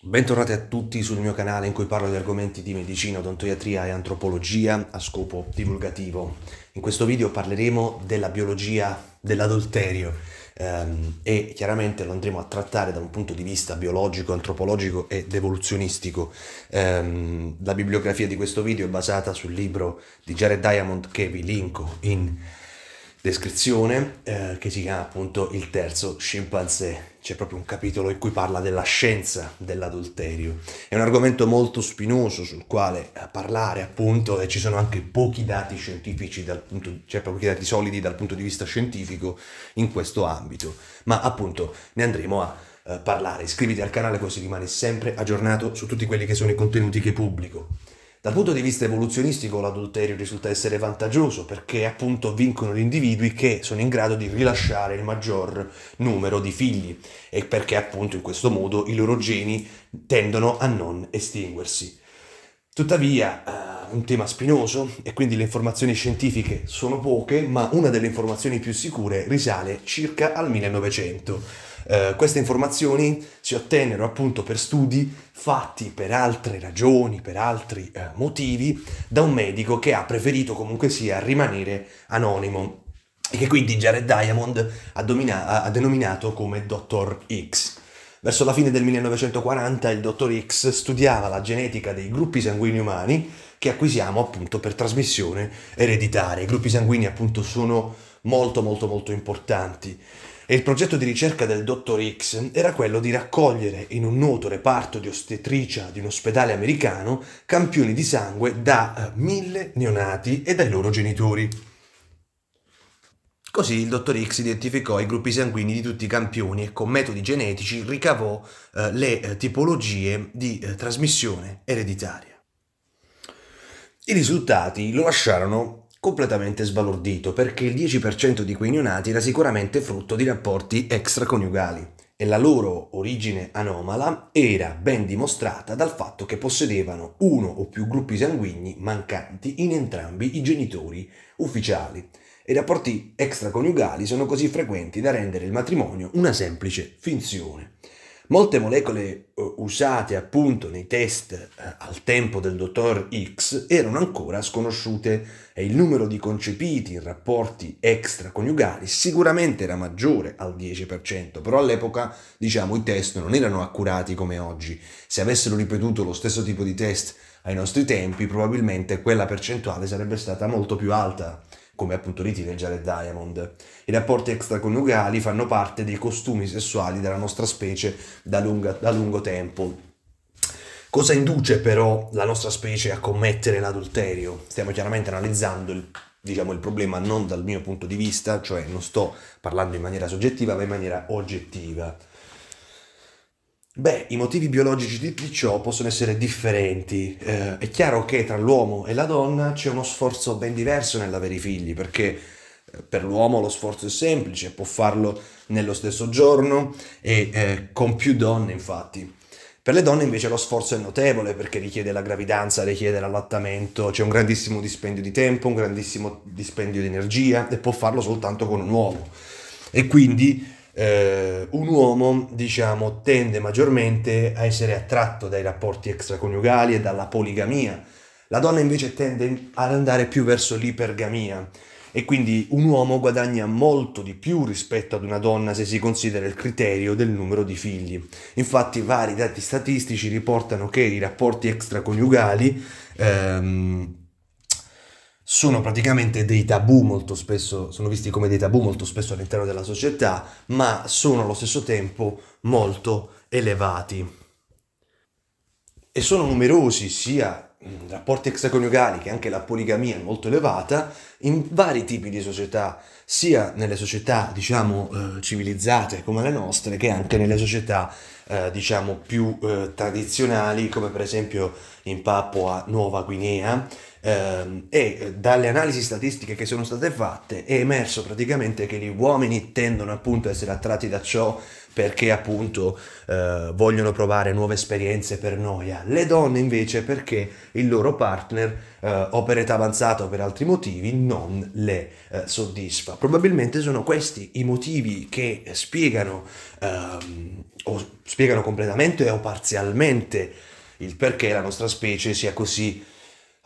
Bentornati a tutti sul mio canale in cui parlo di argomenti di medicina, odontoiatria e antropologia a scopo divulgativo. In questo video parleremo della biologia dell'adulterio ehm, e chiaramente lo andremo a trattare da un punto di vista biologico, antropologico ed evoluzionistico. Ehm, la bibliografia di questo video è basata sul libro di Jared Diamond che vi linko in descrizione descrizione eh, che si chiama appunto Il terzo scimpanzé. C'è proprio un capitolo in cui parla della scienza dell'adulterio. È un argomento molto spinoso sul quale eh, parlare appunto e ci sono anche pochi dati scientifici, dal punto, cioè pochi dati solidi dal punto di vista scientifico in questo ambito. Ma appunto ne andremo a eh, parlare. Iscriviti al canale così rimani sempre aggiornato su tutti quelli che sono i contenuti che pubblico. Dal punto di vista evoluzionistico l'adulterio risulta essere vantaggioso perché appunto vincono gli individui che sono in grado di rilasciare il maggior numero di figli e perché appunto in questo modo i loro geni tendono a non estinguersi. Tuttavia, eh, un tema spinoso e quindi le informazioni scientifiche sono poche, ma una delle informazioni più sicure risale circa al 1900. Eh, queste informazioni si ottennero appunto per studi fatti per altre ragioni, per altri eh, motivi, da un medico che ha preferito comunque sia rimanere anonimo e che quindi Jared Diamond ha, domina- ha denominato come Dottor X. Verso la fine del 1940 il dottor X studiava la genetica dei gruppi sanguigni umani che acquisiamo appunto per trasmissione ereditaria. I gruppi sanguigni appunto sono molto molto molto importanti e il progetto di ricerca del dottor X era quello di raccogliere in un noto reparto di ostetricia di un ospedale americano campioni di sangue da eh, mille neonati e dai loro genitori. Così il dottor X identificò i gruppi sanguigni di tutti i campioni e con metodi genetici ricavò eh, le eh, tipologie di eh, trasmissione ereditaria. I risultati lo lasciarono completamente sbalordito perché il 10% di quei neonati era sicuramente frutto di rapporti extraconiugali e la loro origine anomala era ben dimostrata dal fatto che possedevano uno o più gruppi sanguigni mancanti in entrambi i genitori ufficiali. I rapporti extraconiugali sono così frequenti da rendere il matrimonio una semplice finzione. Molte molecole eh, usate appunto nei test eh, al tempo del dottor X erano ancora sconosciute e il numero di concepiti in rapporti extraconiugali sicuramente era maggiore al 10%, però all'epoca diciamo i test non erano accurati come oggi. Se avessero ripetuto lo stesso tipo di test ai nostri tempi, probabilmente quella percentuale sarebbe stata molto più alta come appunto ritireggia le Diamond. I rapporti extraconiugali fanno parte dei costumi sessuali della nostra specie da, lunga, da lungo tempo. Cosa induce però la nostra specie a commettere l'adulterio? Stiamo chiaramente analizzando il diciamo, il problema non dal mio punto di vista, cioè non sto parlando in maniera soggettiva, ma in maniera oggettiva. Beh, i motivi biologici di, ciò possono essere differenti. Eh, è chiaro che tra l'uomo e la donna c'è uno sforzo ben diverso nell'avere i figli, perché eh, per l'uomo lo sforzo è semplice, può farlo nello stesso giorno e eh, con più donne infatti. Per le donne invece lo sforzo è notevole perché richiede la gravidanza, richiede l'allattamento, c'è un grandissimo dispendio di tempo, un grandissimo dispendio di energia e può farlo soltanto con un uomo. E quindi eh, un uomo, diciamo, tende maggiormente a essere attratto dai rapporti extraconiugali e dalla poligamia. La donna invece tende ad andare più verso l'ipergamia e quindi un uomo guadagna molto di più rispetto ad una donna se si considera il criterio del numero di figli. Infatti vari dati statistici riportano che i rapporti extraconiugali ehm, sono praticamente dei tabù molto spesso, sono visti come dei tabù molto spesso all'interno della società, ma sono allo stesso tempo molto elevati. E sono numerosi sia Mm, rapporti extraconiugali, che anche la poligamia è molto elevata, in vari tipi di società, sia nelle società, diciamo, eh, civilizzate come le nostre, che anche nelle società, eh, diciamo, più eh, tradizionali, come per esempio in Papua Nuova Guinea. Ehm, e eh, dalle analisi statistiche che sono state fatte è emerso praticamente che gli uomini tendono appunto a essere attratti da ciò perché appunto eh, vogliono provare nuove esperienze per noia, le donne invece perché il loro partner eh, o per età avanzata o per altri motivi non le eh, soddisfa. Probabilmente sono questi i motivi che spiegano ehm, o spiegano completamente o parzialmente il perché la nostra specie sia così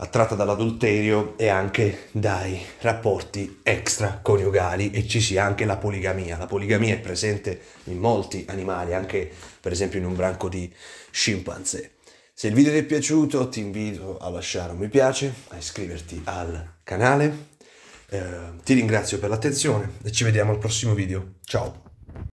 attratta dall'adulterio e anche dai rapporti extraconiugali e ci sia anche la poligamia. La poligamia è presente in molti animali, anche per esempio in un branco di scimpanzé. Se il video ti è piaciuto ti invito a lasciare un mi piace, a iscriverti al canale, eh, ti ringrazio per l'attenzione e ci vediamo al prossimo video. Ciao!